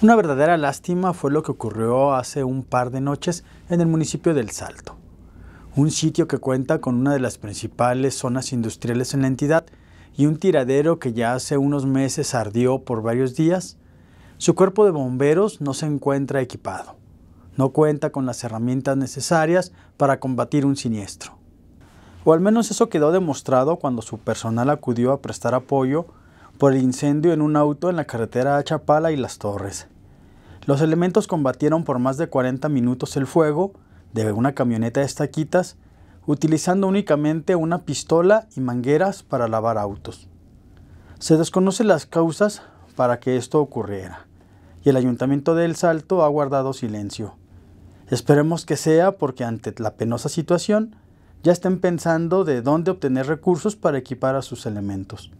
Una verdadera lástima fue lo que ocurrió hace un par de noches en el municipio del Salto, un sitio que cuenta con una de las principales zonas industriales en la entidad y un tiradero que ya hace unos meses ardió por varios días. Su cuerpo de bomberos no se encuentra equipado, no cuenta con las herramientas necesarias para combatir un siniestro. O al menos eso quedó demostrado cuando su personal acudió a prestar apoyo por el incendio en un auto en la carretera a Chapala y Las Torres. Los elementos combatieron por más de 40 minutos el fuego de una camioneta de estaquitas, utilizando únicamente una pistola y mangueras para lavar autos. Se desconocen las causas para que esto ocurriera, y el ayuntamiento de El Salto ha guardado silencio. Esperemos que sea porque ante la penosa situación ya estén pensando de dónde obtener recursos para equipar a sus elementos.